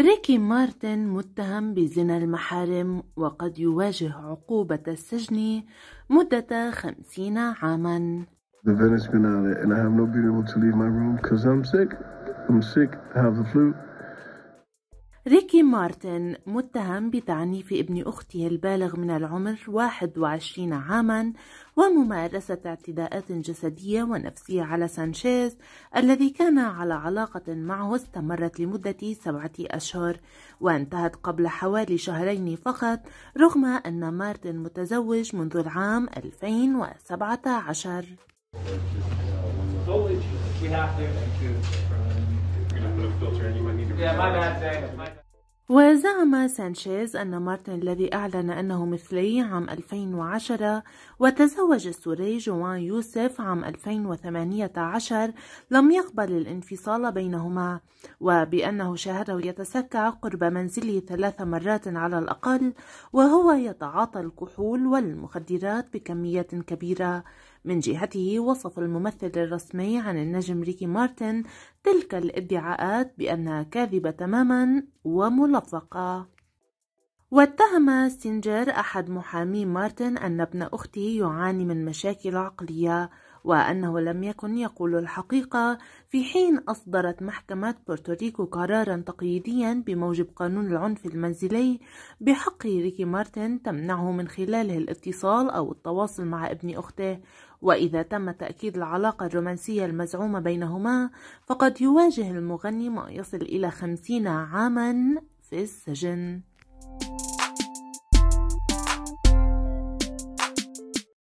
ريكي مارتن متهم بزنا المحارم وقد يواجه عقوبة السجن مدة خمسين عاما The Venice Biennale and I have no been able to leave my room because I'm sick. I'm sick, I have the flu. ريكي مارتن متهم بتعنيف ابن أخته البالغ من العمر 21 عاما وممارسة اعتداءات جسدية ونفسية على سانشيز الذي كان على علاقة معه استمرت لمدة سبعة أشهر وانتهت قبل حوالي شهرين فقط رغم أن مارتن متزوج منذ العام 2017 We have to. وزعم سانشيز أن مارتن الذي أعلن أنه مثلي عام 2010 وتزوج السوري جوان يوسف عام 2018 لم يقبل الانفصال بينهما وبأنه شاهده يتسكع قرب منزله ثلاث مرات على الأقل وهو يتعاطى الكحول والمخدرات بكمية كبيرة من جهته وصف الممثل الرسمي عن النجم ريكي مارتن تلك الادعاءات بأنها كاذبة تماما وملفقة واتهم سينجر أحد محامي مارتن أن ابن أخته يعاني من مشاكل عقلية وأنه لم يكن يقول الحقيقة في حين أصدرت محكمة بورتوريكو قرارا تقييديا بموجب قانون العنف المنزلي بحق ريكي مارتن تمنعه من خلاله الاتصال أو التواصل مع ابن أخته وإذا تم تأكيد العلاقة الرومانسية المزعومة بينهما فقد يواجه المغني ما يصل إلى خمسين عاما في السجن